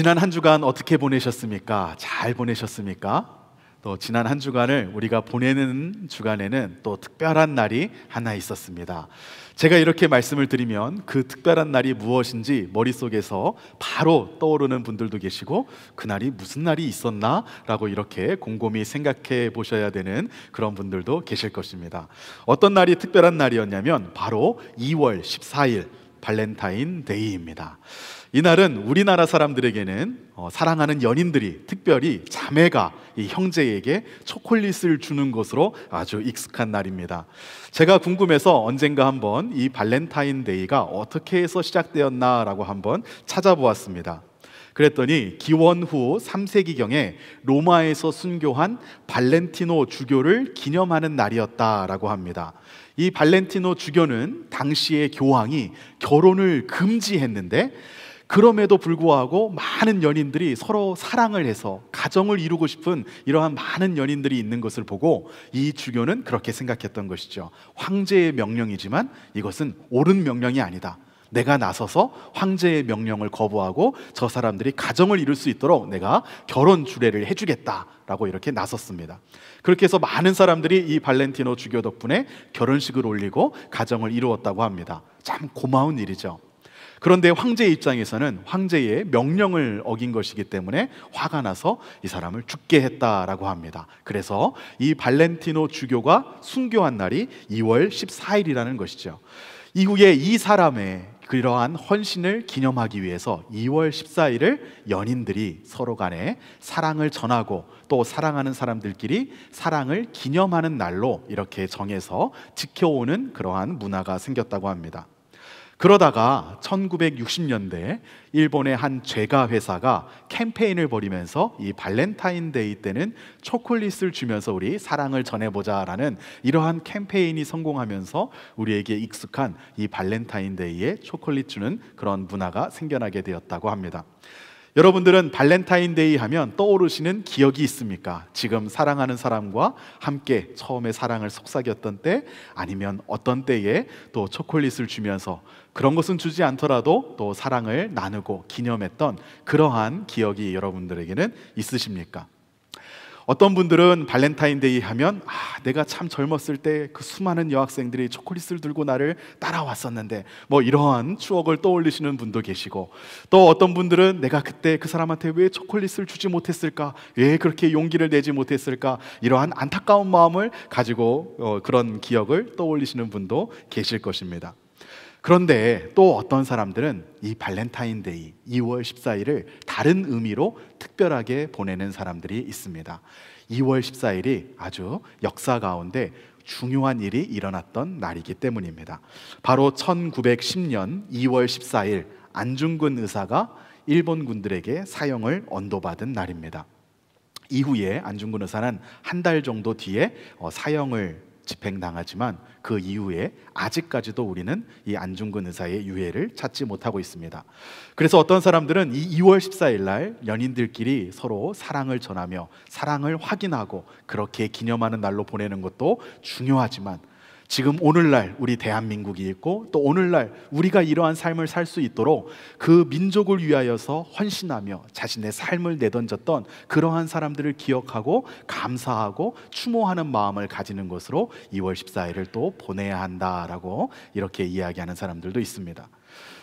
지난 한 주간 어떻게 보내셨습니까? 잘 보내셨습니까? 또 지난 한 주간을 우리가 보내는 주간에는 또 특별한 날이 하나 있었습니다. 제가 이렇게 말씀을 드리면 그 특별한 날이 무엇인지 머릿속에서 바로 떠오르는 분들도 계시고 그날이 무슨 날이 있었나? 라고 이렇게 곰곰이 생각해 보셔야 되는 그런 분들도 계실 것입니다. 어떤 날이 특별한 날이었냐면 바로 2월 14일 발렌타인데이입니다. 이날은 우리나라 사람들에게는 어, 사랑하는 연인들이 특별히 자매가 이 형제에게 초콜릿을 주는 것으로 아주 익숙한 날입니다. 제가 궁금해서 언젠가 한번 이 발렌타인데이가 어떻게 해서 시작되었나라고 한번 찾아보았습니다. 그랬더니 기원 후 3세기경에 로마에서 순교한 발렌티노 주교를 기념하는 날이었다라고 합니다. 이 발렌티노 주교는 당시의 교황이 결혼을 금지했는데 그럼에도 불구하고 많은 연인들이 서로 사랑을 해서 가정을 이루고 싶은 이러한 많은 연인들이 있는 것을 보고 이 주교는 그렇게 생각했던 것이죠. 황제의 명령이지만 이것은 옳은 명령이 아니다. 내가 나서서 황제의 명령을 거부하고 저 사람들이 가정을 이룰 수 있도록 내가 결혼 주례를 해주겠다라고 이렇게 나섰습니다. 그렇게 해서 많은 사람들이 이 발렌티노 주교 덕분에 결혼식을 올리고 가정을 이루었다고 합니다. 참 고마운 일이죠. 그런데 황제의 입장에서는 황제의 명령을 어긴 것이기 때문에 화가 나서 이 사람을 죽게 했다라고 합니다. 그래서 이 발렌티노 주교가 순교한 날이 2월 14일이라는 것이죠. 이후에 이 사람의 그러한 헌신을 기념하기 위해서 2월 14일을 연인들이 서로 간에 사랑을 전하고 또 사랑하는 사람들끼리 사랑을 기념하는 날로 이렇게 정해서 지켜오는 그러한 문화가 생겼다고 합니다. 그러다가 1960년대 일본의 한 제가 회사가 캠페인을 벌이면서 이 발렌타인데이 때는 초콜릿을 주면서 우리 사랑을 전해보자라는 이러한 캠페인이 성공하면서 우리에게 익숙한 이 발렌타인데이에 초콜릿 주는 그런 문화가 생겨나게 되었다고 합니다. 여러분들은 발렌타인데이 하면 떠오르시는 기억이 있습니까? 지금 사랑하는 사람과 함께 처음에 사랑을 속삭였던 때 아니면 어떤 때에 또 초콜릿을 주면서 그런 것은 주지 않더라도 또 사랑을 나누고 기념했던 그러한 기억이 여러분들에게는 있으십니까? 어떤 분들은 발렌타인데이 하면 아, 내가 참 젊었을 때 그 수많은 여학생들이 초콜릿을 들고 나를 따라왔었는데 뭐 이러한 추억을 떠올리시는 분도 계시고 또 어떤 분들은 내가 그때 그 사람한테 왜 초콜릿을 주지 못했을까 왜 그렇게 용기를 내지 못했을까 이러한 안타까운 마음을 가지고 어, 그런 기억을 떠올리시는 분도 계실 것입니다. 그런데 또 어떤 사람들은 이 발렌타인데이 2월 14일을 다른 의미로 특별하게 보내는 사람들이 있습니다. 2월 14일이 아주 역사 가운데 중요한 일이 일어났던 날이기 때문입니다. 바로 1910년 2월 14일 안중근 의사가 일본군들에게 사형을 언도받은 날입니다. 이후에 안중근 의사는 한 달 정도 뒤에 어, 사형을 집행당하지만 그 이후에 아직까지도 우리는 이 안중근 의사의 유해를 찾지 못하고 있습니다. 그래서 어떤 사람들은 이 2월 14일 날 연인들끼리 서로 사랑을 전하며 사랑을 확인하고 그렇게 기념하는 날로 보내는 것도 중요하지만 지금 오늘날 우리 대한민국이 있고 또 오늘날 우리가 이러한 삶을 살 수 있도록 그 민족을 위하여서 헌신하며 자신의 삶을 내던졌던 그러한 사람들을 기억하고 감사하고 추모하는 마음을 가지는 것으로 2월 14일을 또 보내야 한다라고 이렇게 이야기하는 사람들도 있습니다.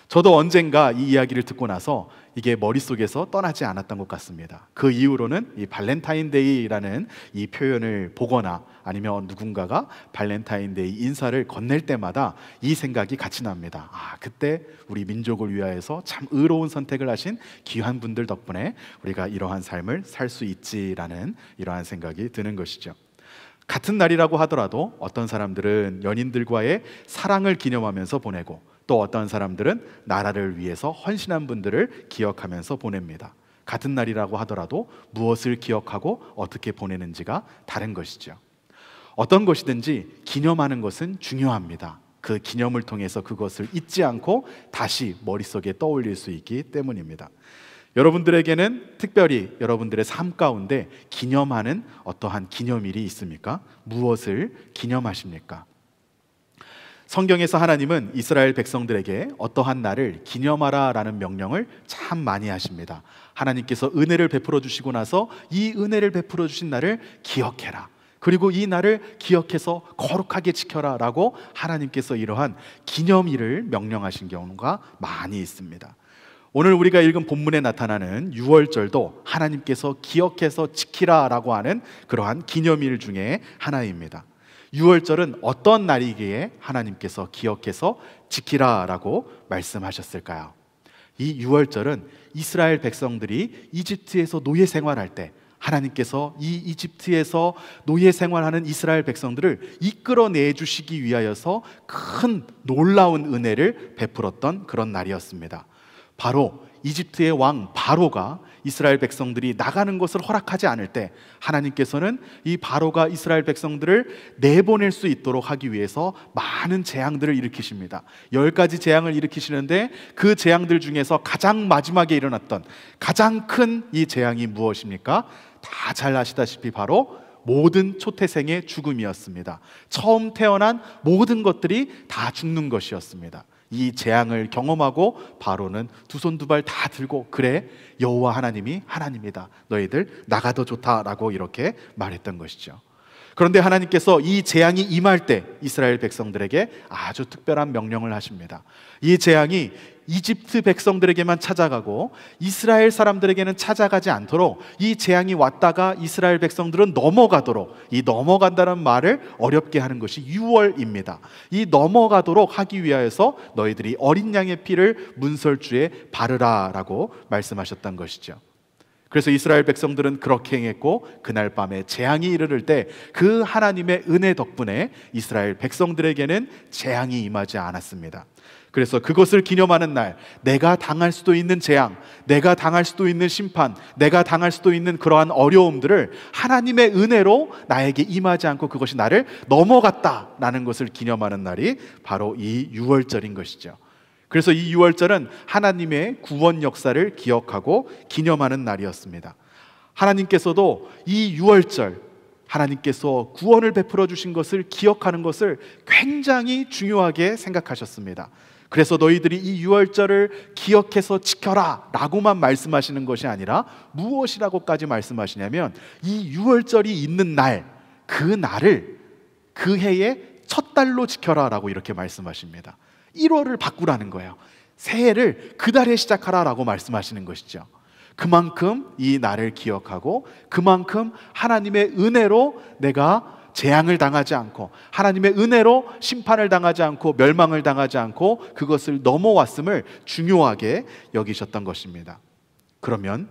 저도 언젠가 이 이야기를 듣고 나서 이게 머릿속에서 떠나지 않았던 것 같습니다. 그 이후로는 이 발렌타인데이라는 이 표현을 보거나 아니면 누군가가 발렌타인데이 인사를 건넬 때마다 이 생각이 같이 납니다. 아, 그때 우리 민족을 위하여서 참 의로운 선택을 하신 귀한 분들 덕분에 우리가 이러한 삶을 살 수 있지라는 이러한 생각이 드는 것이죠. 같은 날이라고 하더라도 어떤 사람들은 연인들과의 사랑을 기념하면서 보내고 또 어떤 사람들은 나라를 위해서 헌신한 분들을 기억하면서 보냅니다. 같은 날이라고 하더라도 무엇을 기억하고 어떻게 보내는지가 다른 것이죠. 어떤 것이든지 기념하는 것은 중요합니다. 그 기념을 통해서 그것을 잊지 않고 다시 머릿속에 떠올릴 수 있기 때문입니다. 여러분들에게는 특별히 여러분들의 삶 가운데 기념하는 어떠한 기념일이 있습니까? 무엇을 기념하십니까? 성경에서 하나님은 이스라엘 백성들에게 어떠한 날을 기념하라라는 명령을 참 많이 하십니다. 하나님께서 은혜를 베풀어 주시고 나서 이 은혜를 베풀어 주신 날을 기억해라. 그리고 이 날을 기억해서 거룩하게 지켜라라고 하나님께서 이러한 기념일을 명령하신 경우가 많이 있습니다. 오늘 우리가 읽은 본문에 나타나는 6월절도 하나님께서 기억해서 지키라라고 하는 그러한 기념일 중에 하나입니다. 6월절은 어떤 날이기에 하나님께서 기억해서 지키라라고 말씀하셨을까요? 이 6월절은 이스라엘 백성들이 이집트에서 노예 생활할 때 하나님께서 이 이집트에서 노예 생활하는 이스라엘 백성들을 이끌어내 주시기 위하여서 큰 놀라운 은혜를 베풀었던 그런 날이었습니다. 바로 이집트의 왕 바로가 이스라엘 백성들이 나가는 것을 허락하지 않을 때 하나님께서는 이 바로가 이스라엘 백성들을 내보낼 수 있도록 하기 위해서 많은 재앙들을 일으키십니다. 열 가지 재앙을 일으키시는데 그 재앙들 중에서 가장 마지막에 일어났던 가장 큰 이 재앙이 무엇입니까? 다 잘 아시다시피 바로 모든 초태생의 죽음이었습니다. 처음 태어난 모든 것들이 다 죽는 것이었습니다. 이 재앙을 경험하고 바로는 두 손 두 발 다 들고 그래 여호와 하나님이 하나님이다. 너희들 나가 도 좋다라고 이렇게 말했던 것이죠. 그런데 하나님께서 이 재앙이 임할 때 이스라엘 백성들에게 아주 특별한 명령을 하십니다. 이 재앙이 이집트 백성들에게만 찾아가고 이스라엘 사람들에게는 찾아가지 않도록 이 재앙이 왔다가 이스라엘 백성들은 넘어가도록 이 넘어간다는 말을 어렵게 하는 것이 6월입니다. 이 넘어가도록 하기 위하여서 너희들이 어린 양의 피를 문설주에 바르라라고 말씀하셨던 것이죠. 그래서 이스라엘 백성들은 그렇게 행했고 그날 밤에 재앙이 이르를 때 그 하나님의 은혜 덕분에 이스라엘 백성들에게는 재앙이 임하지 않았습니다. 그래서 그것을 기념하는 날, 내가 당할 수도 있는 재앙, 내가 당할 수도 있는 심판, 내가 당할 수도 있는 그러한 어려움들을 하나님의 은혜로 나에게 임하지 않고 그것이 나를 넘어갔다라는 것을 기념하는 날이 바로 이 6월절인 것이죠. 그래서 이유월절은 하나님의 구원 역사를 기억하고 기념하는 날이었습니다. 하나님께서도 이 6월절 하나님께서 구원을 베풀어 주신 것을 기억하는 것을 굉장히 중요하게 생각하셨습니다. 그래서 너희들이 이 6월절을 기억해서 지켜라 라고만 말씀하시는 것이 아니라 무엇이라고까지 말씀하시냐면 이 6월절이 있는 날, 그 날을 그 해의 첫 달로 지켜라 라고 이렇게 말씀하십니다. 1월을 바꾸라는 거예요. 새해를 그 달에 시작하라라고 말씀하시는 것이죠. 그만큼 이 날을 기억하고 그만큼 하나님의 은혜로 내가 재앙을 당하지 않고 하나님의 은혜로 심판을 당하지 않고 멸망을 당하지 않고 그것을 넘어왔음을 중요하게 여기셨던 것입니다. 그러면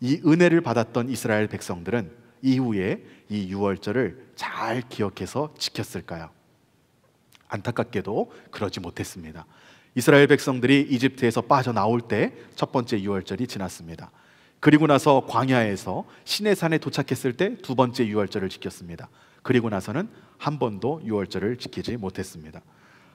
이 은혜를 받았던 이스라엘 백성들은 이후에 이 유월절을 잘 기억해서 지켰을까요? 안타깝게도 그러지 못했습니다. 이스라엘 백성들이 이집트에서 빠져나올 때 첫 번째 유월절이 지났습니다. 그리고 나서 광야에서 시내산에 도착했을 때 두 번째 유월절을 지켰습니다. 그리고 나서는 한 번도 유월절을 지키지 못했습니다.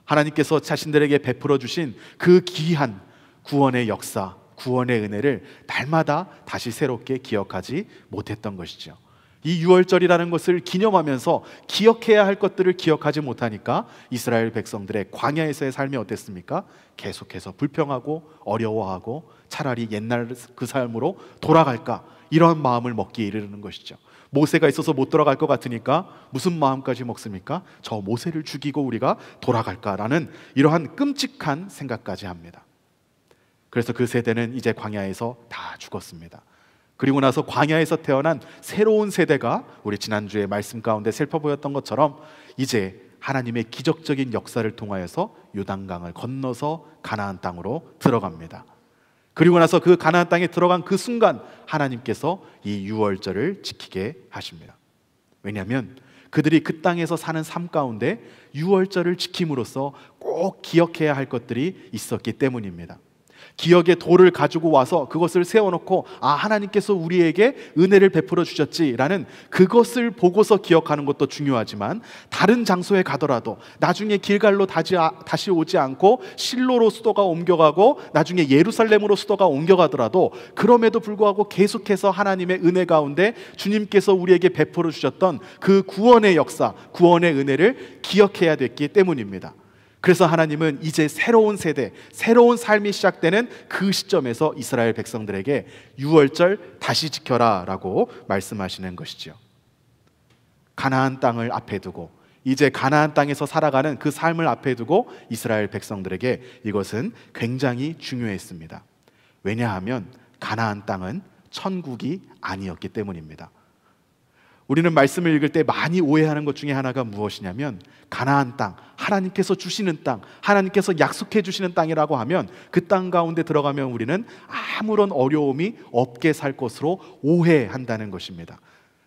하나님께서 자신들에게 베풀어 주신 그 귀한 구원의 역사, 구원의 은혜를 날마다 다시 새롭게 기억하지 못했던 것이죠. 이유월절이라는 것을 기념하면서 기억해야 할 것들을 기억하지 못하니까 이스라엘 백성들의 광야에서의 삶이 어땠습니까? 계속해서 불평하고 어려워하고 차라리 옛날 그 삶으로 돌아갈까 이러한 마음을 먹기에 이르는 것이죠. 모세가 있어서 못 돌아갈 것 같으니까 무슨 마음까지 먹습니까? 저 모세를 죽이고 우리가 돌아갈까라는 이러한 끔찍한 생각까지 합니다. 그래서 그 세대는 이제 광야에서 다 죽었습니다. 그리고 나서 광야에서 태어난 새로운 세대가 우리 지난주에 말씀 가운데 슬퍼 보였던 것처럼 이제 하나님의 기적적인 역사를 통하여서 요단강을 건너서 가나안 땅으로 들어갑니다. 그리고 나서 그 가나안 땅에 들어간 그 순간 하나님께서 이 유월절을 지키게 하십니다. 왜냐하면 그들이 그 땅에서 사는 삶 가운데 유월절을 지킴으로써 꼭 기억해야 할 것들이 있었기 때문입니다. 기억의 돌을 가지고 와서 그것을 세워놓고 아 하나님께서 우리에게 은혜를 베풀어 주셨지라는 그것을 보고서 기억하는 것도 중요하지만 다른 장소에 가더라도 나중에 길갈로 다시, 아, 다시 오지 않고 실로로 수도가 옮겨가고 나중에 예루살렘으로 수도가 옮겨가더라도 그럼에도 불구하고 계속해서 하나님의 은혜 가운데 주님께서 우리에게 베풀어 주셨던 그 구원의 역사 구원의 은혜를 기억해야 됐기 때문입니다. 그래서 하나님은 이제 새로운 세대, 새로운 삶이 시작되는 그 시점에서 이스라엘 백성들에게 6월절 다시 지켜라라고 말씀하시는 것이지요. 가나안 땅을 앞에 두고 이제 가나안 땅에서 살아가는 그 삶을 앞에 두고 이스라엘 백성들에게 이것은 굉장히 중요했습니다. 왜냐하면 가나안 땅은 천국이 아니었기 때문입니다. 우리는 말씀을 읽을 때 많이 오해하는 것 중에 하나가 무엇이냐면 가나안 땅, 하나님께서 주시는 땅, 하나님께서 약속해 주시는 땅이라고 하면 그 땅 가운데 들어가면 우리는 아무런 어려움이 없게 살 것으로 오해한다는 것입니다.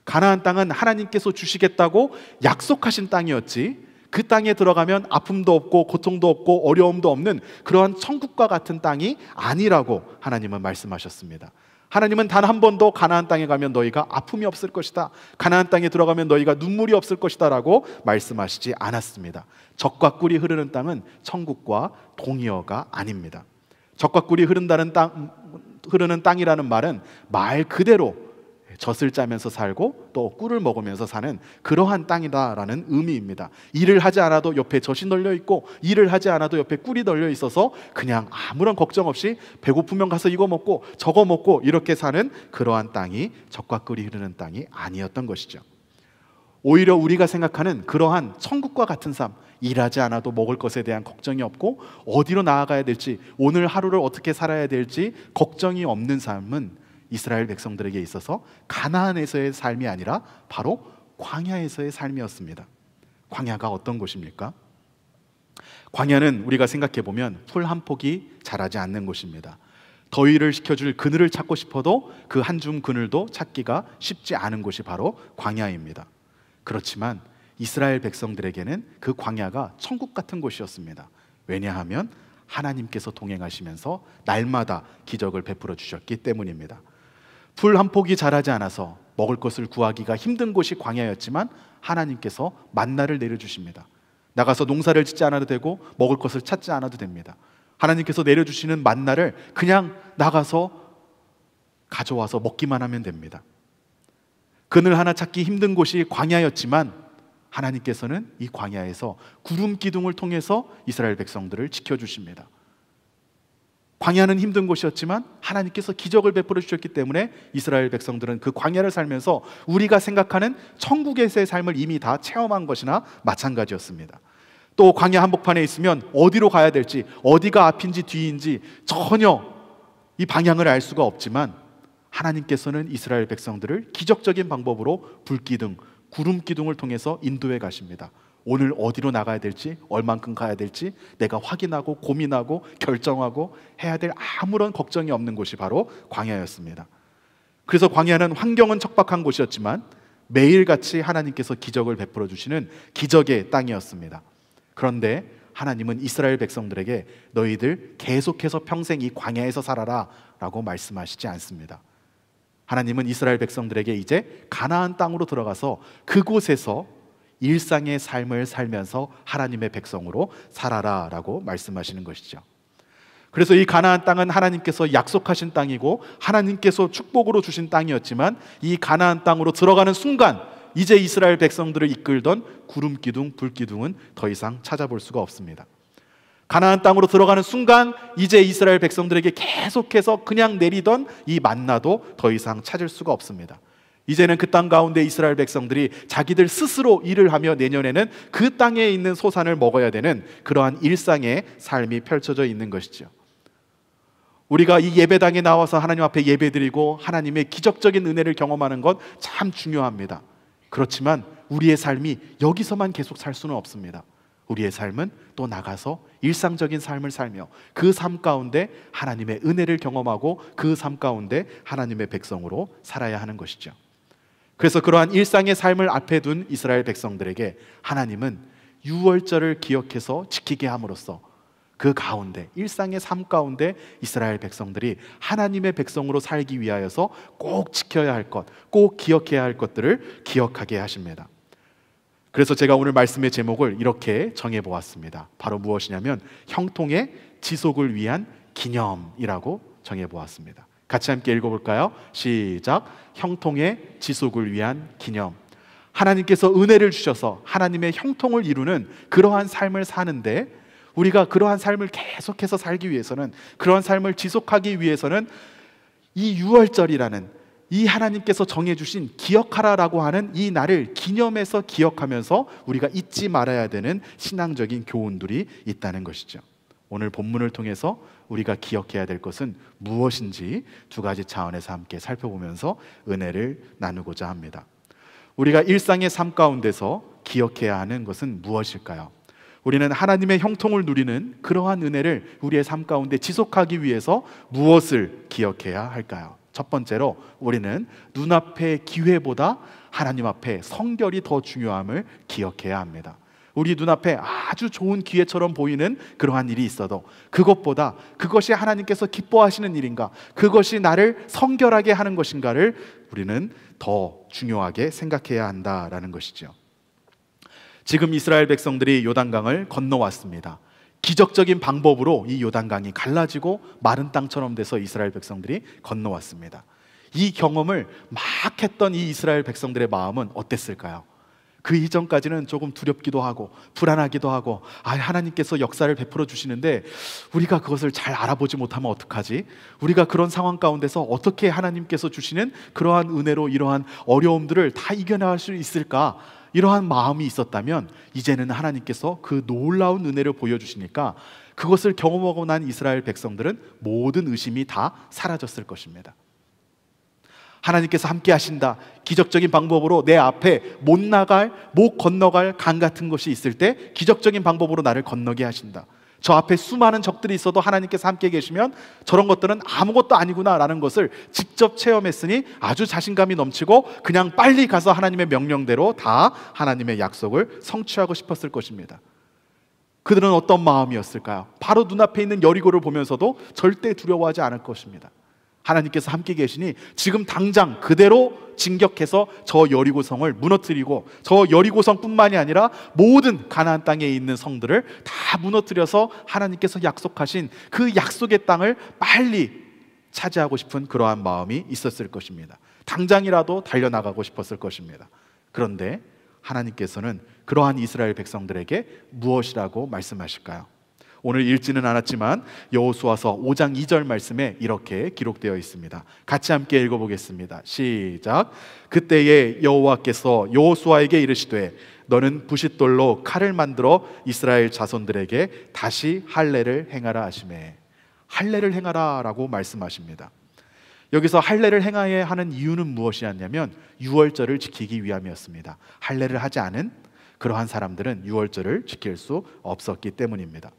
가나안 땅은 하나님께서 주시겠다고 약속하신 땅이었지 그 땅에 들어가면 아픔도 없고 고통도 없고 어려움도 없는 그러한 천국과 같은 땅이 아니라고 하나님은 말씀하셨습니다. 하나님은 단 한 번도 가나안 땅에 가면 너희가 아픔이 없을 것이다. 가나안 땅에 들어가면 너희가 눈물이 없을 것이다라고 말씀하시지 않았습니다. 적과 꿀이 흐르는 땅은 천국과 동의어가 아닙니다. 적과 꿀이 흐른다는 땅 흐르는 땅이라는 말은 말 그대로 젖을 짜면서 살고 또 꿀을 먹으면서 사는 그러한 땅이다라는 의미입니다. 일을 하지 않아도 옆에 젖이 널려 있고 일을 하지 않아도 옆에 꿀이 널려 있어서 그냥 아무런 걱정 없이 배고프면 가서 이거 먹고 저거 먹고 이렇게 사는 그러한 땅이 젖과 꿀이 흐르는 땅이 아니었던 것이죠. 오히려 우리가 생각하는 그러한 천국과 같은 삶, 일하지 않아도 먹을 것에 대한 걱정이 없고 어디로 나아가야 될지, 오늘 하루를 어떻게 살아야 될지 걱정이 없는 삶은 이스라엘 백성들에게 있어서 가나안에서의 삶이 아니라 바로 광야에서의 삶이었습니다. 광야가 어떤 곳입니까? 광야는 우리가 생각해 보면 풀 한 폭이 자라지 않는 곳입니다. 더위를 식혀줄 그늘을 찾고 싶어도 그한줌 그늘도 찾기가 쉽지 않은 곳이 바로 광야입니다. 그렇지만 이스라엘 백성들에게는 그 광야가 천국 같은 곳이었습니다. 왜냐하면 하나님께서 동행하시면서 날마다 기적을 베풀어 주셨기 때문입니다. 풀한 폭이 자라지 않아서 먹을 것을 구하기가 힘든 곳이 광야였지만 하나님께서 만나를 내려주십니다. 나가서 농사를 짓지 않아도 되고 먹을 것을 찾지 않아도 됩니다. 하나님께서 내려주시는 만나를 그냥 나가서 가져와서 먹기만 하면 됩니다. 그늘 하나 찾기 힘든 곳이 광야였지만 하나님께서는 이 광야에서 구름 기둥을 통해서 이스라엘 백성들을 지켜주십니다. 광야는 힘든 곳이었지만 하나님께서 기적을 베풀어 주셨기 때문에 이스라엘 백성들은 그 광야를 살면서 우리가 생각하는 천국에서의 삶을 이미 다 체험한 것이나 마찬가지였습니다. 또 광야 한복판에 있으면 어디로 가야 될지 어디가 앞인지 뒤인지 전혀 이 방향을 알 수가 없지만 하나님께서는 이스라엘 백성들을 기적적인 방법으로 불기둥, 구름 기둥을 통해서 인도해 가십니다. 오늘 어디로 나가야 될지, 얼만큼 가야 될지 내가 확인하고 고민하고 결정하고 해야 될 아무런 걱정이 없는 곳이 바로 광야였습니다. 그래서 광야는 환경은 척박한 곳이었지만 매일같이 하나님께서 기적을 베풀어 주시는 기적의 땅이었습니다. 그런데 하나님은 이스라엘 백성들에게 너희들 계속해서 평생 이 광야에서 살아라 라고 말씀하시지 않습니다. 하나님은 이스라엘 백성들에게 이제 가나안 땅으로 들어가서 그곳에서 일상의 삶을 살면서 하나님의 백성으로 살아라라고 말씀하시는 것이죠. 그래서 이 가나안 땅은 하나님께서 약속하신 땅이고 하나님께서 축복으로 주신 땅이었지만 이 가나안 땅으로 들어가는 순간 이제 이스라엘 백성들을 이끌던 구름 기둥, 불 기둥은 더 이상 찾아볼 수가 없습니다. 가나안 땅으로 들어가는 순간 이제 이스라엘 백성들에게 계속해서 그냥 내리던 이 만나도 더 이상 찾을 수가 없습니다. 이제는 그 땅 가운데 이스라엘 백성들이 자기들 스스로 일을 하며 내년에는 그 땅에 있는 소산을 먹어야 되는 그러한 일상의 삶이 펼쳐져 있는 것이죠. 우리가 이 예배당에 나와서 하나님 앞에 예배드리고 하나님의 기적적인 은혜를 경험하는 건 참 중요합니다. 그렇지만 우리의 삶이 여기서만 계속 살 수는 없습니다. 우리의 삶은 또 나가서 일상적인 삶을 살며 그 삶 가운데 하나님의 은혜를 경험하고 그 삶 가운데 하나님의 백성으로 살아야 하는 것이죠. 그래서 그러한 일상의 삶을 앞에 둔 이스라엘 백성들에게 하나님은 유월절을 기억해서 지키게 함으로써 그 가운데 일상의 삶 가운데 이스라엘 백성들이 하나님의 백성으로 살기 위하여서 꼭 지켜야 할 것, 꼭 기억해야 할 것들을 기억하게 하십니다. 그래서 제가 오늘 말씀의 제목을 이렇게 정해 보았습니다. 바로 무엇이냐면 형통의 지속을 위한 기념이라고 정해 보았습니다. 같이 함께 읽어볼까요? 시작. 형통의 지속을 위한 기념. 하나님께서 은혜를 주셔서 하나님의 형통을 이루는 그러한 삶을 사는데 우리가 그러한 삶을 계속해서 살기 위해서는 그러한 삶을 지속하기 위해서는 이 6월절이라는 이 하나님께서 정해주신 기억하라라고 하는 이 날을 기념해서 기억하면서 우리가 잊지 말아야 되는 신앙적인 교훈들이 있다는 것이죠. 오늘 본문을 통해서 우리가 기억해야 될 것은 무엇인지 두 가지 차원에서 함께 살펴보면서 은혜를 나누고자 합니다. 우리가 일상의 삶 가운데서 기억해야 하는 것은 무엇일까요? 우리는 하나님의 형통을 누리는 그러한 은혜를 우리의 삶 가운데 지속하기 위해서 무엇을 기억해야 할까요? 첫 번째로 우리는 눈앞의 기회보다 하나님 앞에 성결이 더 중요함을 기억해야 합니다. 우리 눈앞에 아주 좋은 기회처럼 보이는 그러한 일이 있어도 그것보다 그것이 하나님께서 기뻐하시는 일인가, 그것이 나를 성결하게 하는 것인가를 우리는 더 중요하게 생각해야 한다라는 것이죠. 지금 이스라엘 백성들이 요단강을 건너왔습니다. 기적적인 방법으로 이 요단강이 갈라지고 마른 땅처럼 돼서 이스라엘 백성들이 건너왔습니다. 이 경험을 막 했던 이 이스라엘 백성들의 마음은 어땠을까요? 그 이전까지는 조금 두렵기도 하고 불안하기도 하고 아 하나님께서 역사를 베풀어 주시는데 우리가 그것을 잘 알아보지 못하면 어떡하지? 우리가 그런 상황 가운데서 어떻게 하나님께서 주시는 그러한 은혜로 이러한 어려움들을 다 이겨나갈 수 있을까? 이러한 마음이 있었다면 이제는 하나님께서 그 놀라운 은혜를 보여주시니까 그것을 경험하고 난 이스라엘 백성들은 모든 의심이 다 사라졌을 것입니다. 하나님께서 함께 하신다. 기적적인 방법으로 내 앞에 못 나갈, 못 건너갈 강 같은 것이 있을 때 기적적인 방법으로 나를 건너게 하신다. 저 앞에 수많은 적들이 있어도 하나님께서 함께 계시면 저런 것들은 아무것도 아니구나라는 것을 직접 체험했으니 아주 자신감이 넘치고 그냥 빨리 가서 하나님의 명령대로 다 하나님의 약속을 성취하고 싶었을 것입니다. 그들은 어떤 마음이었을까요? 바로 눈앞에 있는 여리고를 보면서도 절대 두려워하지 않을 것입니다. 하나님께서 함께 계시니 지금 당장 그대로 진격해서 저 여리고 성을 무너뜨리고 저 여리고 성뿐만이 아니라 모든 가나안 땅에 있는 성들을 다 무너뜨려서 하나님께서 약속하신 그 약속의 땅을 빨리 차지하고 싶은 그러한 마음이 있었을 것입니다. 당장이라도 달려나가고 싶었을 것입니다. 그런데 하나님께서는 그러한 이스라엘 백성들에게 무엇이라고 말씀하실까요? 오늘 읽지는 않았지만 여호수아서 5장 2절 말씀에 이렇게 기록되어 있습니다. 같이 함께 읽어 보겠습니다. 시작. 그때에 여호와께서 여호수아에게 이르시되 너는 부싯돌로 칼을 만들어 이스라엘 자손들에게 다시 할례를 행하라 하시매 할례를 행하라라고 말씀하십니다. 여기서 할례를 행하여 하는 이유는 무엇이었냐면 유월절을 지키기 위함이었습니다. 할례를 하지 않은 그러한 사람들은 유월절을 지킬 수 없었기 때문입니다.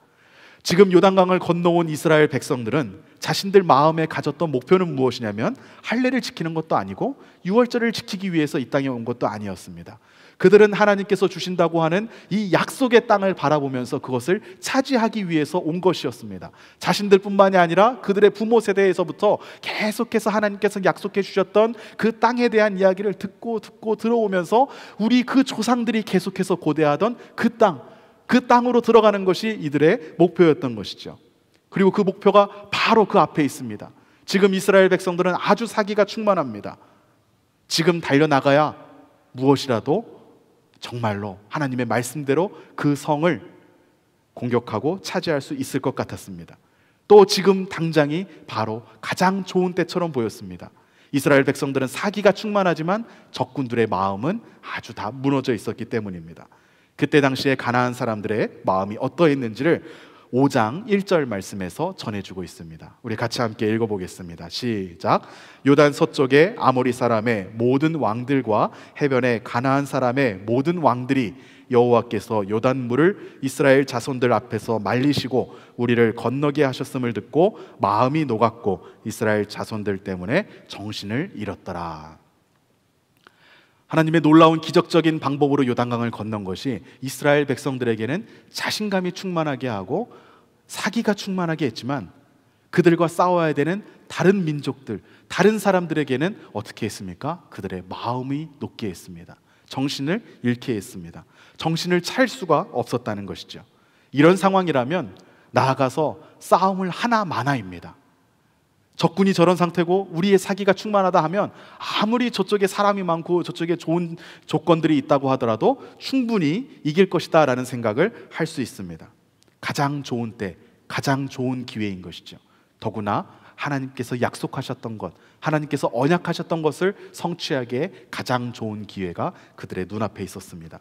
지금 요단강을 건너온 이스라엘 백성들은 자신들 마음에 가졌던 목표는 무엇이냐면 할례를 지키는 것도 아니고 유월절을 지키기 위해서 이 땅에 온 것도 아니었습니다. 그들은 하나님께서 주신다고 하는 이 약속의 땅을 바라보면서 그것을 차지하기 위해서 온 것이었습니다. 자신들뿐만이 아니라 그들의 부모 세대에서부터 계속해서 하나님께서 약속해 주셨던 그 땅에 대한 이야기를 듣고 듣고 들어오면서 우리 그 조상들이 계속해서 고대하던 그 땅, 그 땅으로 들어가는 것이 이들의 목표였던 것이죠. 그리고 그 목표가 바로 그 앞에 있습니다. 지금 이스라엘 백성들은 아주 사기가 충만합니다. 지금 달려나가야 무엇이라도 정말로 하나님의 말씀대로 그 성을 공격하고 차지할 수 있을 것 같았습니다. 또 지금 당장이 바로 가장 좋은 때처럼 보였습니다. 이스라엘 백성들은 사기가 충만하지만 적군들의 마음은 아주 다 무너져 있었기 때문입니다. 그때 당시에 가나안 사람들의 마음이 어떠했는지를 5장 1절 말씀에서 전해주고 있습니다. 우리 같이 함께 읽어보겠습니다. 시작. 요단 서쪽의 아모리 사람의 모든 왕들과 해변의 가나안 사람의 모든 왕들이 여호와께서 요단 물을 이스라엘 자손들 앞에서 말리시고 우리를 건너게 하셨음을 듣고 마음이 녹았고 이스라엘 자손들 때문에 정신을 잃었더라. 하나님의 놀라운 기적적인 방법으로 요단강을 건넌 것이 이스라엘 백성들에게는 자신감이 충만하게 하고 사기가 충만하게 했지만 그들과 싸워야 되는 다른 민족들, 다른 사람들에게는 어떻게 했습니까? 그들의 마음이 높게 했습니다. 정신을 잃게 했습니다. 정신을 찰 수가 없었다는 것이죠. 이런 상황이라면 나아가서 싸움을 하나 만화입니다. 적군이 저런 상태고 우리의 사기가 충만하다 하면 아무리 저쪽에 사람이 많고 저쪽에 좋은 조건들이 있다고 하더라도 충분히 이길 것이다 라는 생각을 할 수 있습니다. 가장 좋은 때, 가장 좋은 기회인 것이죠. 더구나 하나님께서 약속하셨던 것, 하나님께서 언약하셨던 것을 성취하기에 가장 좋은 기회가 그들의 눈앞에 있었습니다.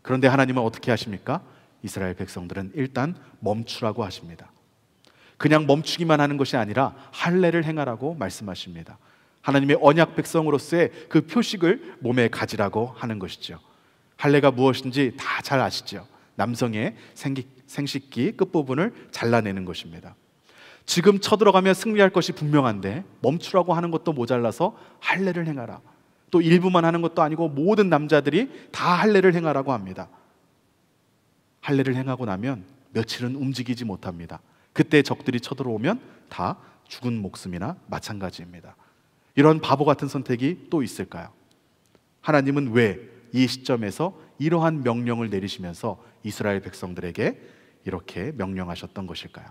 그런데 하나님은 어떻게 하십니까? 이스라엘 백성들은 일단 멈추라고 하십니다. 그냥 멈추기만 하는 것이 아니라 할례를 행하라고 말씀하십니다. 하나님의 언약 백성으로서의 그 표식을 몸에 가지라고 하는 것이죠. 할례가 무엇인지 다 잘 아시죠. 남성의 생기, 생식기 끝부분을 잘라내는 것입니다. 지금 쳐들어가면 승리할 것이 분명한데 멈추라고 하는 것도 모자라서 할례를 행하라. 또 일부만 하는 것도 아니고 모든 남자들이 다 할례를 행하라고 합니다. 할례를 행하고 나면 며칠은 움직이지 못합니다. 그때 적들이 쳐들어오면 다 죽은 목숨이나 마찬가지입니다. 이런 바보 같은 선택이 또 있을까요? 하나님은 왜 이 시점에서 이러한 명령을 내리시면서 이스라엘 백성들에게 이렇게 명령하셨던 것일까요?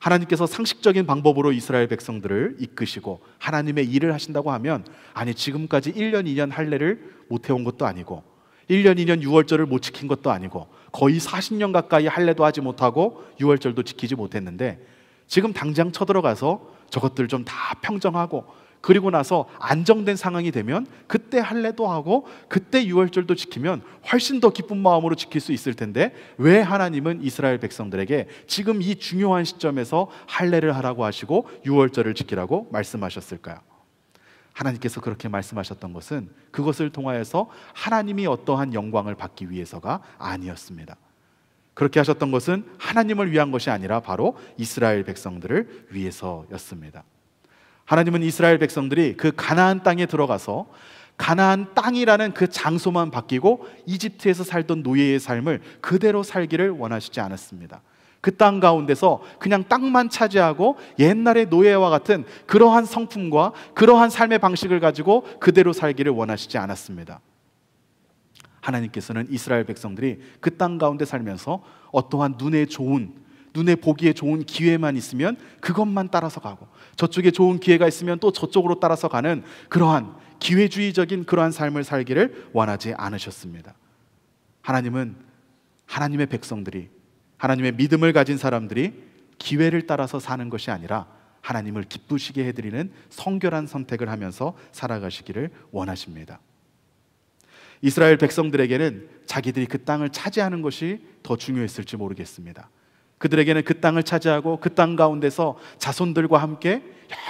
하나님께서 상식적인 방법으로 이스라엘 백성들을 이끄시고 하나님의 일을 하신다고 하면 아니 지금까지 1년 2년 할례를 못 해온 것도 아니고 1년, 2년 6월절을 못 지킨 것도 아니고 거의 40년 가까이 할례도 하지 못하고 6월절도 지키지 못했는데 지금 당장 쳐들어가서 저것들 좀 다 평정하고 그리고 나서 안정된 상황이 되면 그때 할례도 하고 그때 유월절도 지키면 훨씬 더 기쁜 마음으로 지킬 수 있을 텐데 왜 하나님은 이스라엘 백성들에게 지금 이 중요한 시점에서 할례를 하라고 하시고 유월절을 지키라고 말씀하셨을까요? 하나님께서 그렇게 말씀하셨던 것은 그것을 통하여서 하나님이 어떠한 영광을 받기 위해서가 아니었습니다. 그렇게 하셨던 것은 하나님을 위한 것이 아니라 바로 이스라엘 백성들을 위해서였습니다. 하나님은 이스라엘 백성들이 그 가나안 땅에 들어가서 가나안 땅이라는 그 장소만 바뀌고 이집트에서 살던 노예의 삶을 그대로 살기를 원하시지 않았습니다. 그땅 가운데서 그냥 땅만 차지하고 옛날의 노예와 같은 그러한 성품과 그러한 삶의 방식을 가지고 그대로 살기를 원하시지 않았습니다. 하나님께서는 이스라엘 백성들이 그 땅 가운데 살면서 어떠한 눈에 좋은 눈에 보기에 좋은 기회만 있으면 그것만 따라서 가고 저쪽에 좋은 기회가 있으면 또 저쪽으로 따라서 가는 그러한 기회주의적인 그러한 삶을 살기를 원하지 않으셨습니다. 하나님은 하나님의 백성들이 하나님의 믿음을 가진 사람들이 기회를 따라서 사는 것이 아니라 하나님을 기쁘시게 해드리는 성결한 선택을 하면서 살아가시기를 원하십니다. 이스라엘 백성들에게는 자기들이 그 땅을 차지하는 것이 더 중요했을지 모르겠습니다. 그들에게는 그 땅을 차지하고 그 땅 가운데서 자손들과 함께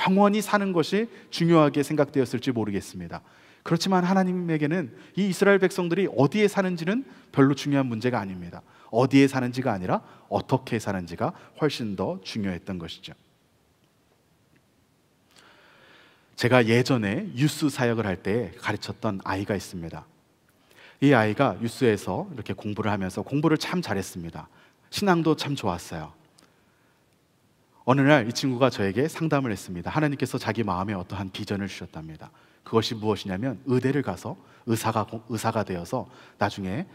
영원히 사는 것이 중요하게 생각되었을지 모르겠습니다. 그렇지만 하나님에게는 이 이스라엘 백성들이 어디에 사는지는 별로 중요한 문제가 아닙니다. 어디에 사는지가 아니라 어떻게 사는지가 훨씬 더 중요했던 것이죠. 제가 예전에 유스 사역을 할 때 가르쳤던 아이가 있습니다. 이 아이가 유스에서 이렇게 공부를 하면서 공부를 참 잘했습니다. 신앙도 참 좋았어요. 어느 날 이 친구가 저에게 상담을 했습니다. 하나님께서 자기 마음에 어떠한 비전을 주셨답니다. 그것이 무엇이냐면 의대를 가서 의사가 의사가 되어서 나중에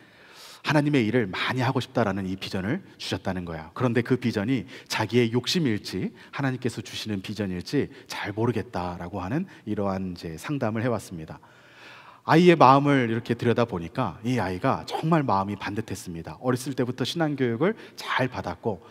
하나님의 일을 많이 하고 싶다라는 이 비전을 주셨다는 거야. 그런데 그 비전이 자기의 욕심일지 하나님께서 주시는 비전일지 잘 모르겠다라고 하는 이러한 이제 상담을 해왔습니다. 아이의 마음을 이렇게 들여다 보니까 이 아이가 정말 마음이 반듯했습니다. 어렸을 때부터 신앙 교육을 잘 받았고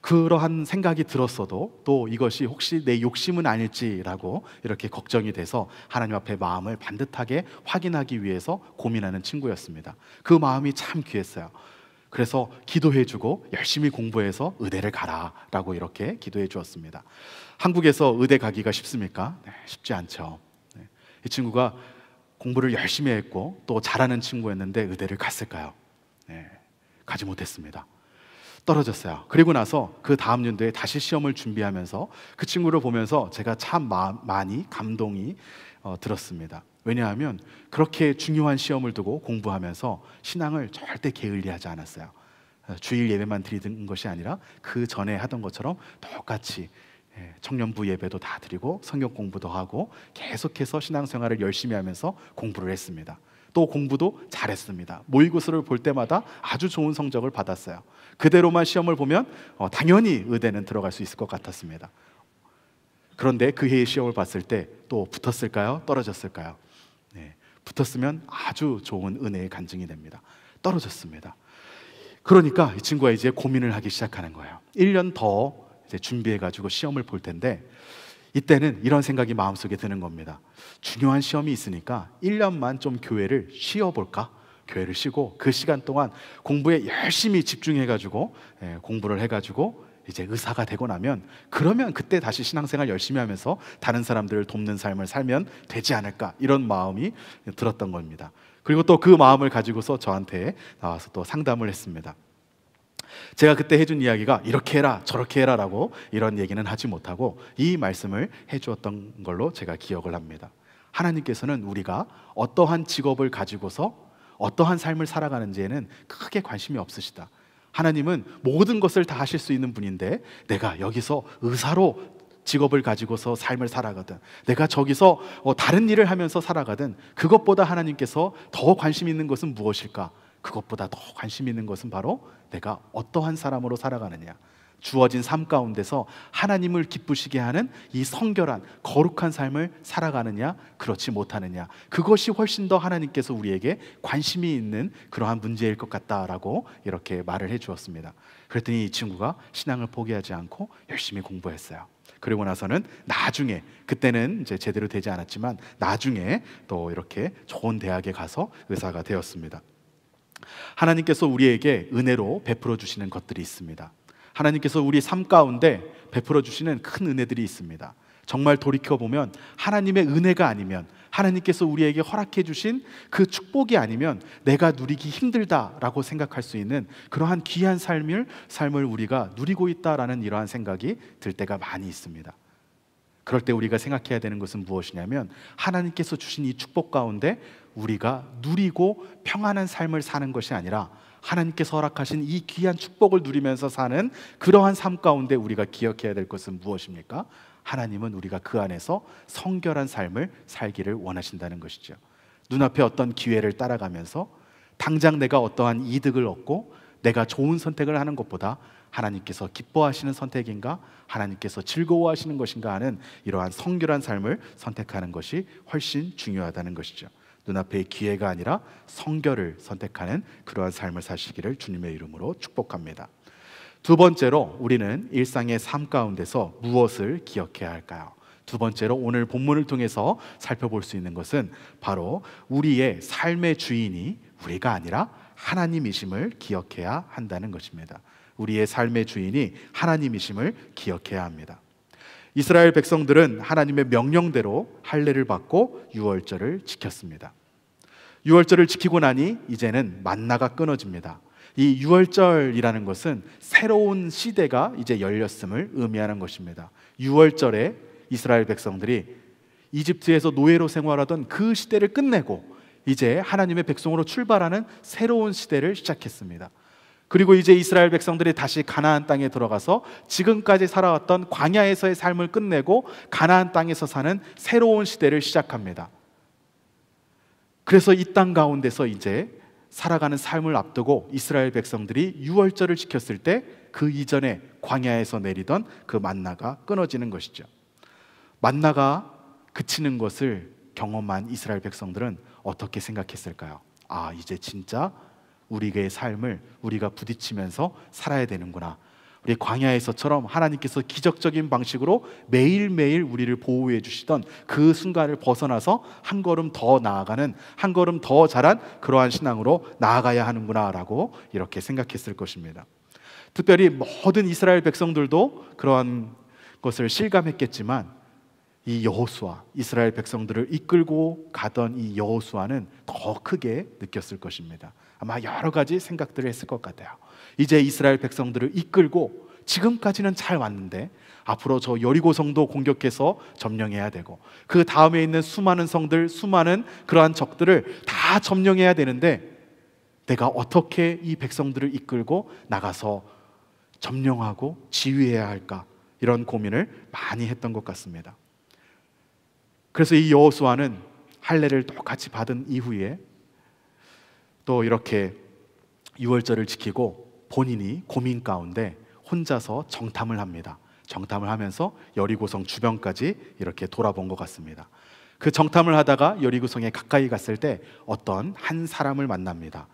그러한 생각이 들었어도 또 이것이 혹시 내 욕심은 아닐지라고 이렇게 걱정이 돼서 하나님 앞에 마음을 반듯하게 확인하기 위해서 고민하는 친구였습니다. 그 마음이 참 귀했어요. 그래서 기도해주고 열심히 공부해서 의대를 가라라고 이렇게 기도해 주었습니다. 한국에서 의대 가기가 쉽습니까? 네, 쉽지 않죠. 네. 이 친구가 공부를 열심히 했고 또 잘하는 친구였는데 의대를 갔을까요? 네, 가지 못했습니다. 떨어졌어요. 그리고 나서 그 다음 연도에 다시 시험을 준비하면서 그 친구를 보면서 제가 참 마, 많이 감동이 어, 들었습니다. 왜냐하면 그렇게 중요한 시험을 두고 공부하면서 신앙을 절대 게을리하지 않았어요. 어, 주일 예배만 드리던 것이 아니라 그 전에 하던 것처럼 똑같이 예, 청년부 예배도 다 드리고 성경 공부도 하고 계속해서 신앙생활을 열심히 하면서 공부를 했습니다. 또 공부도 잘했습니다. 모의고사를 볼 때마다 아주 좋은 성적을 받았어요. 그대로만 시험을 보면 어, 당연히 의대는 들어갈 수 있을 것 같았습니다. 그런데 그 해의 시험을 봤을 때 또 붙었을까요? 떨어졌을까요? 네, 붙었으면 아주 좋은 은혜의 간증이 됩니다. 떨어졌습니다. 그러니까 이 친구가 이제 고민을 하기 시작하는 거예요. 1년 더 이제 준비해 가지고 시험을 볼 텐데 이때는 이런 생각이 마음속에 드는 겁니다. 중요한 시험이 있으니까 1년만 좀 교회를 쉬어 볼까? 교회를 쉬고 그 시간 동안 공부에 열심히 집중해가지고 예, 공부를 해가지고 이제 의사가 되고 나면 그러면 그때 다시 신앙생활 열심히 하면서 다른 사람들을 돕는 삶을 살면 되지 않을까 이런 마음이 들었던 겁니다. 그리고 또 그 마음을 가지고서 저한테 나와서 또 상담을 했습니다. 제가 그때 해준 이야기가 이렇게 해라 저렇게 해라라고 이런 얘기는 하지 못하고 이 말씀을 해주었던 걸로 제가 기억을 합니다. 하나님께서는 우리가 어떠한 직업을 가지고서 어떠한 삶을 살아가는지에는 크게 관심이 없으시다. 하나님은 모든 것을 다 하실 수 있는 분인데 내가 여기서 의사로 직업을 가지고서 삶을 살아가든 내가 저기서 어, 다른 일을 하면서 살아가든 그것보다 하나님께서 더 관심 있는 것은 무엇일까? 그것보다 더 관심 있는 것은 바로 내가 어떠한 사람으로 살아가느냐. 주어진 삶 가운데서 하나님을 기쁘시게 하는 이 성결한 거룩한 삶을 살아가느냐 그렇지 못하느냐 그것이 훨씬 더 하나님께서 우리에게 관심이 있는 그러한 문제일 것 같다라고 이렇게 말을 해 주었습니다. 그랬더니 이 친구가 신앙을 포기하지 않고 열심히 공부했어요. 그리고 나서는 나중에 그때는 이제 제대로 되지 않았지만 나중에 또 이렇게 좋은 대학에 가서 의사가 되었습니다. 하나님께서 우리에게 은혜로 베풀어 주시는 것들이 있습니다. 하나님께서 우리 삶 가운데 베풀어 주시는 큰 은혜들이 있습니다. 정말 돌이켜 보면 하나님의 은혜가 아니면 하나님께서 우리에게 허락해 주신 그 축복이 아니면 내가 누리기 힘들다라고 생각할 수 있는 그러한 귀한 삶을 삶을 우리가 누리고 있다라는 이러한 생각이 들 때가 많이 있습니다. 그럴 때 우리가 생각해야 되는 것은 무엇이냐면 하나님께서 주신 이 축복 가운데 우리가 누리고 평안한 삶을 사는 것이 아니라 하나님께서 허락하신 이 귀한 축복을 누리면서 사는 그러한 삶 가운데 우리가 기억해야 될 것은 무엇입니까? 하나님은 우리가 그 안에서 성결한 삶을 살기를 원하신다는 것이죠. 눈앞에 어떤 기회를 따라가면서 당장 내가 어떠한 이득을 얻고 내가 좋은 선택을 하는 것보다 하나님께서 기뻐하시는 선택인가 하나님께서 즐거워하시는 것인가 하는 이러한 성결한 삶을 선택하는 것이 훨씬 중요하다는 것이죠. 눈앞의 기회가 아니라 성결을 선택하는 그러한 삶을 사시기를 주님의 이름으로 축복합니다. 두 번째로 우리는 일상의 삶 가운데서 무엇을 기억해야 할까요? 두 번째로 오늘 본문을 통해서 살펴볼 수 있는 것은 바로 우리의 삶의 주인이 우리가 아니라 하나님이심을 기억해야 한다는 것입니다. 우리의 삶의 주인이 하나님이심을 기억해야 합니다. 이스라엘 백성들은 하나님의 명령대로 할례를 받고 유월절을 지켰습니다. 유월절을 지키고 나니 이제는 만나가 끊어집니다. 이 유월절이라는 것은 새로운 시대가 이제 열렸음을 의미하는 것입니다. 유월절에 이스라엘 백성들이 이집트에서 노예로 생활하던 그 시대를 끝내고 이제 하나님의 백성으로 출발하는 새로운 시대를 시작했습니다. 그리고 이제 이스라엘 백성들이 다시 가나안 땅에 들어가서 지금까지 살아왔던 광야에서의 삶을 끝내고 가나안 땅에서 사는 새로운 시대를 시작합니다. 그래서 이 땅 가운데서 이제 살아가는 삶을 앞두고 이스라엘 백성들이 유월절을 지켰을 때 그 이전에 광야에서 내리던 그 만나가 끊어지는 것이죠. 만나가 그치는 것을 경험한 이스라엘 백성들은 어떻게 생각했을까요? 아, 이제 진짜 우리의 삶을 우리가 부딪히면서 살아야 되는구나. 우리 광야에서처럼 하나님께서 기적적인 방식으로 매일매일 우리를 보호해 주시던 그 순간을 벗어나서 한 걸음 더 나아가는 한 걸음 더 자란 그러한 신앙으로 나아가야 하는구나라고 이렇게 생각했을 것입니다. 특별히 모든 이스라엘 백성들도 그러한 것을 실감했겠지만 이 여호수아 이스라엘 백성들을 이끌고 가던 이 여호수아는 더 크게 느꼈을 것입니다. 아마 여러 가지 생각들을 했을 것 같아요. 이제 이스라엘 백성들을 이끌고 지금까지는 잘 왔는데 앞으로 저 여리고 성도 공격해서 점령해야 되고 그 다음에 있는 수많은 성들 수많은 그러한 적들을 다 점령해야 되는데 내가 어떻게 이 백성들을 이끌고 나가서 점령하고 지휘해야 할까 이런 고민을 많이 했던 것 같습니다. 그래서 이 여호수아는 할례를 똑같이 받은 이후에 또 이렇게 유월절을 지키고 본인이 고민 가운데 혼자서 정탐을 합니다. 정탐을 하면서 여리고성 주변까지 이렇게 돌아본 것 같습니다. 그 정탐을 하다가 여리고성에 가까이 갔을 때 어떤 한 사람을 만납니다.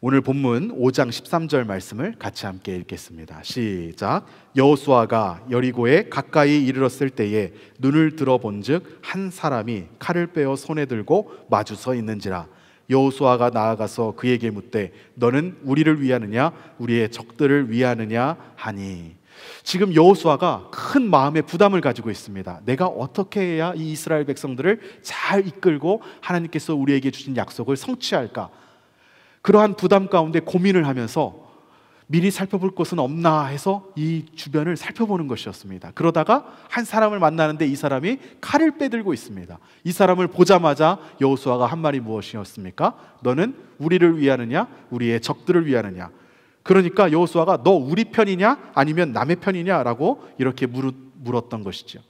오늘 본문 5장 13절 말씀을 같이 함께 읽겠습니다. 시작. 여호수아가 여리고에 가까이 이르렀을 때에 눈을 들어본즉 한 사람이 칼을 빼어 손에 들고 마주 서 있는지라 여호수아가 나아가서 그에게 묻되 너는 우리를 위하느냐 우리의 적들을 위하느냐 하니 지금 여호수아가 큰 마음의 부담을 가지고 있습니다. 내가 어떻게 해야 이 이스라엘 백성들을 잘 이끌고 하나님께서 우리에게 주신 약속을 성취할까? 그러한 부담 가운데 고민을 하면서 미리 살펴볼 곳은 없나 해서 이 주변을 살펴보는 것이었습니다. 그러다가 한 사람을 만나는데 이 사람이 칼을 빼들고 있습니다. 이 사람을 보자마자 여호수아가 한 말이 무엇이었습니까? 너는 우리를 위하느냐, 우리의 적들을 위하느냐. 그러니까 여호수아가 너 우리 편이냐 아니면 남의 편이냐라고 이렇게 물었던 것이죠.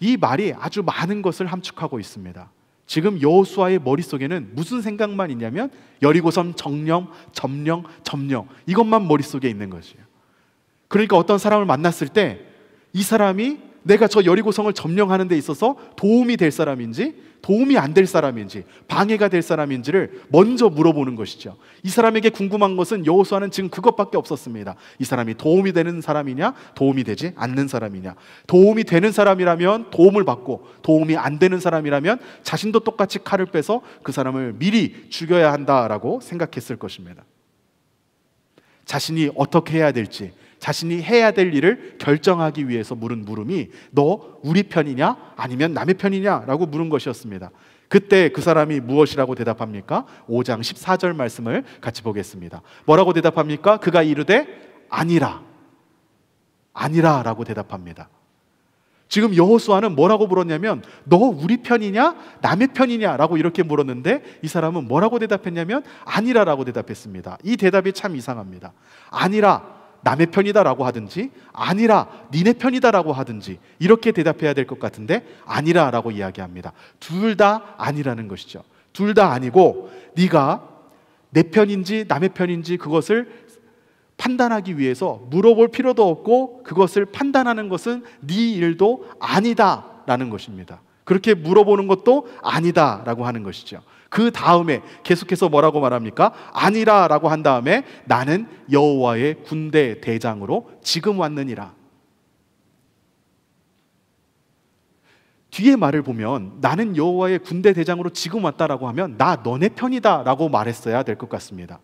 이 말이 아주 많은 것을 함축하고 있습니다. 지금 여호수아의 머릿속에는 무슨 생각만 있냐면 여리고섬 정령, 점령, 점령 이것만 머릿속에 있는 것이에요. 그러니까 어떤 사람을 만났을 때 이 사람이 내가 저 여리고성을 점령하는 데 있어서 도움이 될 사람인지 도움이 안 될 사람인지 방해가 될 사람인지를 먼저 물어보는 것이죠. 이 사람에게 궁금한 것은 여호수아는 지금 그것밖에 없었습니다. 이 사람이 도움이 되는 사람이냐, 도움이 되지 않는 사람이냐. 도움이 되는 사람이라면 도움을 받고 도움이 안 되는 사람이라면 자신도 똑같이 칼을 빼서 그 사람을 미리 죽여야 한다라고 생각했을 것입니다. 자신이 어떻게 해야 될지 자신이 해야 될 일을 결정하기 위해서 물은 물음이 너 우리 편이냐 아니면 남의 편이냐라고 물은 것이었습니다. 그때 그 사람이 무엇이라고 대답합니까? 5장 14절 말씀을 같이 보겠습니다. 뭐라고 대답합니까? 그가 이르되 아니라 아니라라고 대답합니다. 지금 여호수아는 뭐라고 물었냐면 너 우리 편이냐 남의 편이냐라고 이렇게 물었는데 이 사람은 뭐라고 대답했냐면 아니라라고 대답했습니다. 이 대답이 참 이상합니다. 아니라 남의 편이다라고 하든지 아니라 니네 편이다라고 하든지 이렇게 대답해야 될 것 같은데 아니라라고 이야기합니다. 둘 다 아니라는 것이죠. 둘 다 아니고 네가 내 편인지 남의 편인지 그것을 판단하기 위해서 물어볼 필요도 없고 그것을 판단하는 것은 네 일도 아니다라는 것입니다. 그렇게 물어보는 것도 아니다라고 하는 것이죠. 그 다음에 계속해서 뭐라고 말합니까? 아니라라고 한 다음에 나는 여호와의 군대 대장으로 지금 왔느니라. 뒤에 말을 보면 나는 여호와의 군대 대장으로 지금 왔다라고 하면 나 너네 편이다라고 말했어야 될 것 같습니다.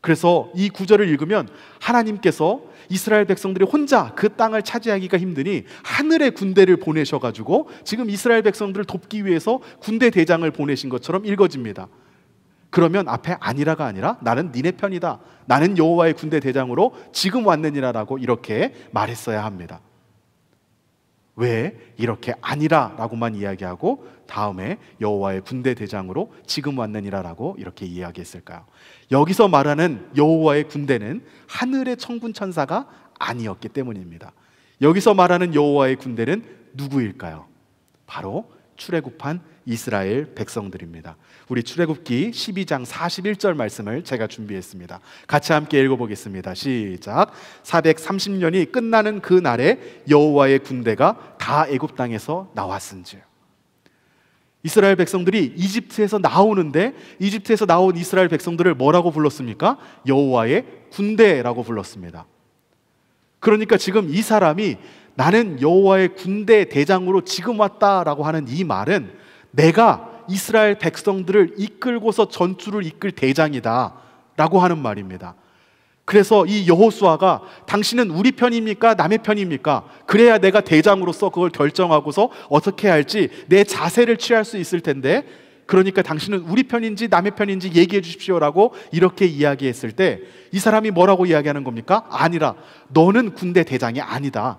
그래서 이 구절을 읽으면 하나님께서 이스라엘 백성들이 혼자 그 땅을 차지하기가 힘드니 하늘의 군대를 보내셔 가지고 지금 이스라엘 백성들을 돕기 위해서 군대 대장을 보내신 것처럼 읽어집니다. 그러면 앞에 아니라가 아니라 나는 니네 편이다. 나는 여호와의 군대 대장으로 지금 왔느니라라고 이렇게 말했어야 합니다. 왜 이렇게 아니라라고만 이야기하고 다음에 여호와의 군대 대장으로 지금 왔느니라라고 이렇게 이야기했을까요? 여기서 말하는 여호와의 군대는 하늘의 천군 천사가 아니었기 때문입니다. 여기서 말하는 여호와의 군대는 누구일까요? 바로 출애굽한 이스라엘 백성들입니다. 우리 출애굽기 12장 41절 말씀을 제가 준비했습니다. 같이 함께 읽어 보겠습니다. 시작. 430년이 끝나는 그 날에 여호와의 군대가 다 애굽 땅에서 나왔은즉 이스라엘 백성들이 이집트에서 나오는데 이집트에서 나온 이스라엘 백성들을 뭐라고 불렀습니까? 여호와의 군대라고 불렀습니다. 그러니까 지금 이 사람이 나는 여호와의 군대 대장으로 지금 왔다라고 하는 이 말은 내가 이스라엘 백성들을 이끌고서 전투를 이끌 대장이다라고 하는 말입니다. 그래서 이 여호수아가 당신은 우리 편입니까 남의 편입니까? 그래야 내가 대장으로서 그걸 결정하고서 어떻게 해야 할지 내 자세를 취할 수 있을 텐데 그러니까 당신은 우리 편인지 남의 편인지 얘기해 주십시오라고 이렇게 이야기했을 때 이 사람이 뭐라고 이야기하는 겁니까? 아니라 너는 군대 대장이 아니다.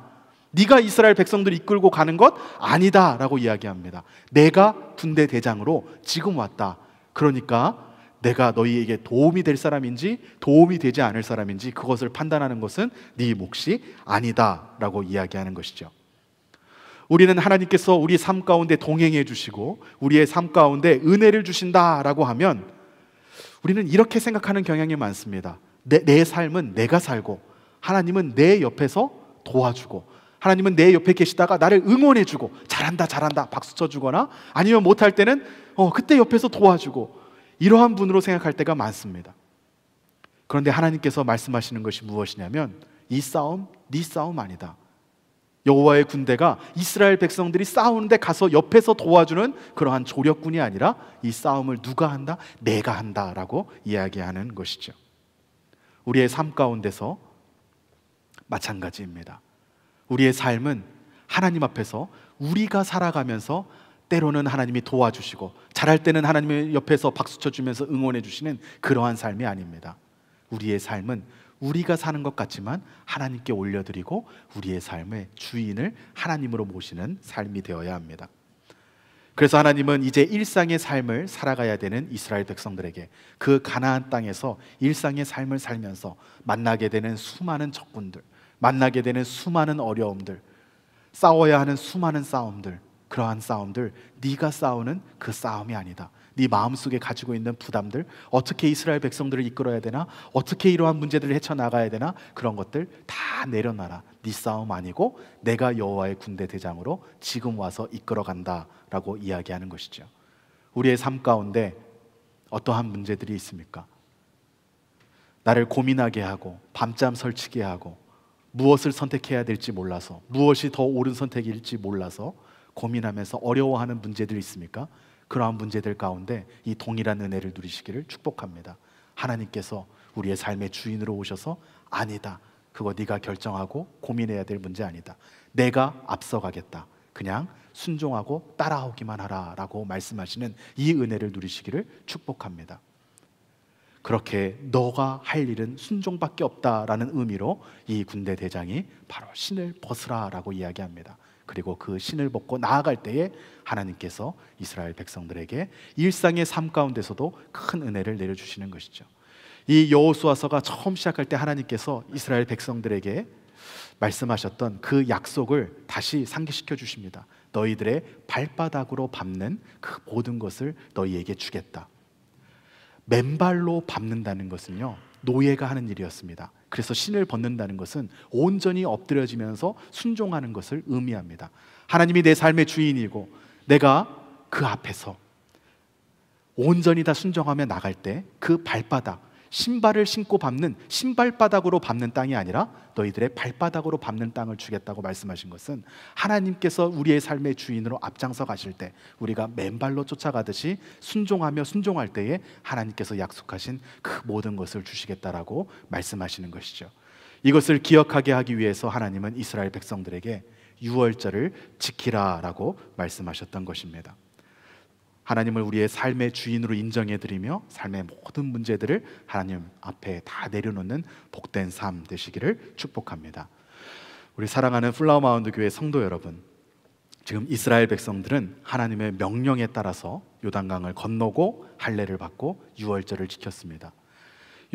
네가 이스라엘 백성들 이끌고 가는 것 아니다라고 이야기합니다. 내가 군대 대장으로 지금 왔다. 그러니까 내가 너희에게 도움이 될 사람인지 도움이 되지 않을 사람인지 그것을 판단하는 것은 네 몫이 아니다라고 이야기하는 것이죠. 우리는 하나님께서 우리 삶 가운데 동행해 주시고 우리의 삶 가운데 은혜를 주신다라고 하면 우리는 이렇게 생각하는 경향이 많습니다. 내, 내 삶은 내가 살고 하나님은 내 옆에서 도와주고 하나님은 내 옆에 계시다가 나를 응원해주고 잘한다 잘한다 박수 쳐주거나 아니면 못할 때는 어, 그때 옆에서 도와주고 이러한 분으로 생각할 때가 많습니다. 그런데 하나님께서 말씀하시는 것이 무엇이냐면 이 싸움 네 싸움 아니다. 여호와의 군대가 이스라엘 백성들이 싸우는데 가서 옆에서 도와주는 그러한 조력군이 아니라 이 싸움을 누가 한다? 내가 한다라고 이야기하는 것이죠. 우리의 삶 가운데서 마찬가지입니다. 우리의 삶은 하나님 앞에서 우리가 살아가면서 때로는 하나님이 도와주시고 잘할 때는 하나님의 옆에서 박수쳐 주면서 응원해 주시는 그러한 삶이 아닙니다. 우리의 삶은 우리가 사는 것 같지만 하나님께 올려드리고 우리의 삶의 주인을 하나님으로 모시는 삶이 되어야 합니다. 그래서 하나님은 이제 일상의 삶을 살아가야 되는 이스라엘 백성들에게 그 가나안 땅에서 일상의 삶을 살면서 만나게 되는 수많은 적군들, 만나게 되는 수많은 어려움들, 싸워야 하는 수많은 싸움들, 그러한 싸움들 네가 싸우는 그 싸움이 아니다. 네 마음속에 가지고 있는 부담들, 어떻게 이스라엘 백성들을 이끌어야 되나? 어떻게 이러한 문제들을 헤쳐 나가야 되나? 그런 것들 다 내려놔라. 네 싸움 아니고 내가 여호와의 군대 대장으로 지금 와서 이끌어 간다라고 이야기하는 것이죠. 우리의 삶 가운데 어떠한 문제들이 있습니까? 나를 고민하게 하고 밤잠 설치게 하고 무엇을 선택해야 될지 몰라서 무엇이 더 옳은 선택일지 몰라서 고민하면서 어려워하는 문제들 있습니까? 그러한 문제들 가운데 이 동일한 은혜를 누리시기를 축복합니다. 하나님께서 우리의 삶의 주인으로 오셔서 아니다. 그거 네가 결정하고 고민해야 될 문제 아니다. 내가 앞서가겠다. 그냥 순종하고 따라오기만 하라라고 말씀하시는 이 은혜를 누리시기를 축복합니다. 그렇게 너가 할 일은 순종밖에 없다라는 의미로 이 군대 대장이 바로 신을 벗으라라고 이야기합니다. 그리고 그 신을 벗고 나아갈 때에 하나님께서 이스라엘 백성들에게 일상의 삶 가운데서도 큰 은혜를 내려주시는 것이죠. 이 여호수아서가 처음 시작할 때 하나님께서 이스라엘 백성들에게 말씀하셨던 그 약속을 다시 상기시켜 주십니다. 너희들의 발바닥으로 밟는 그 모든 것을 너희에게 주겠다. 맨발로 밟는다는 것은요 노예가 하는 일이었습니다. 그래서 신을 벗는다는 것은 온전히 엎드려지면서 순종하는 것을 의미합니다. 하나님이 내 삶의 주인이고 내가 그 앞에서 온전히 다 순종하며 나갈 때 그 발바닥 신발을 신고 밟는 신발바닥으로 밟는 땅이 아니라 너희들의 발바닥으로 밟는 땅을 주겠다고 말씀하신 것은 하나님께서 우리의 삶의 주인으로 앞장서 가실 때 우리가 맨발로 쫓아가듯이 순종하며 순종할 때에 하나님께서 약속하신 그 모든 것을 주시겠다라고 말씀하시는 것이죠. 이것을 기억하게 하기 위해서 하나님은 이스라엘 백성들에게 유월절을 지키라라고 말씀하셨던 것입니다. 하나님을 우리의 삶의 주인으로 인정해 드리며 삶의 모든 문제들을 하나님 앞에 다 내려놓는 복된 삶 되시기를 축복합니다. 우리 사랑하는 플라워 마운드 교회 성도 여러분, 지금 이스라엘 백성들은 하나님의 명령에 따라서 요단강을 건너고 할례를 받고 유월절을 지켰습니다.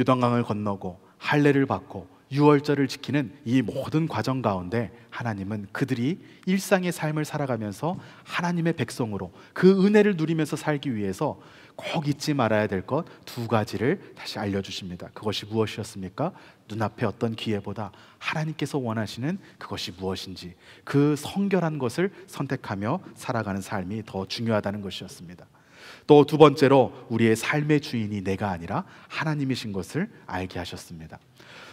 요단강을 건너고 할례를 받고 유월절을 지키는 이 모든 과정 가운데 하나님은 그들이 일상의 삶을 살아가면서 하나님의 백성으로 그 은혜를 누리면서 살기 위해서 꼭 잊지 말아야 될 것 두 가지를 다시 알려주십니다. 그것이 무엇이었습니까? 눈앞에 어떤 기회보다 하나님께서 원하시는 그것이 무엇인지 그 성결한 것을 선택하며 살아가는 삶이 더 중요하다는 것이었습니다. 또두 번째로 우리의 삶의 주인이 내가 아니라 하나님이신 것을 알게 하셨습니다.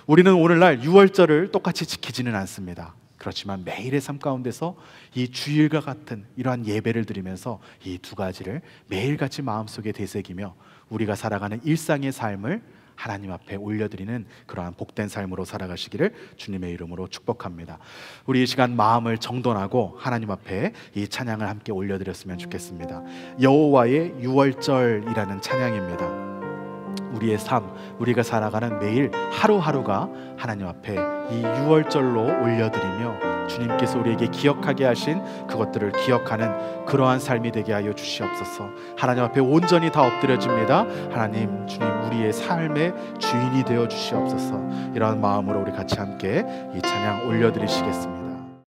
우리는 오늘날 6월절을 똑같이 지키지는 않습니다. 그렇지만 매일의 삶 가운데서 이 주일과 같은 이러한 예배를 드리면서 이 두 가지를 매일같이 마음속에 되새기며 우리가 살아가는 일상의 삶을 하나님 앞에 올려드리는 그러한 복된 삶으로 살아가시기를 주님의 이름으로 축복합니다. 우리 이 시간 마음을 정돈하고 하나님 앞에 이 찬양을 함께 올려드렸으면 좋겠습니다. 여호와의 유월절이라는 찬양입니다. 우리의 삶, 우리가 살아가는 매일 하루하루가 하나님 앞에 이 유월절로 올려드리며 주님께서 우리에게 기억하게 하신 그것들을 기억하는 그러한 삶이 되게 하여 주시옵소서. 하나님 앞에 온전히 다 엎드려집니다. 하나님 주님 우리의 삶의 주인이 되어 주시옵소서. 이러한 마음으로 우리 같이 함께 이 찬양 올려드리시겠습니다.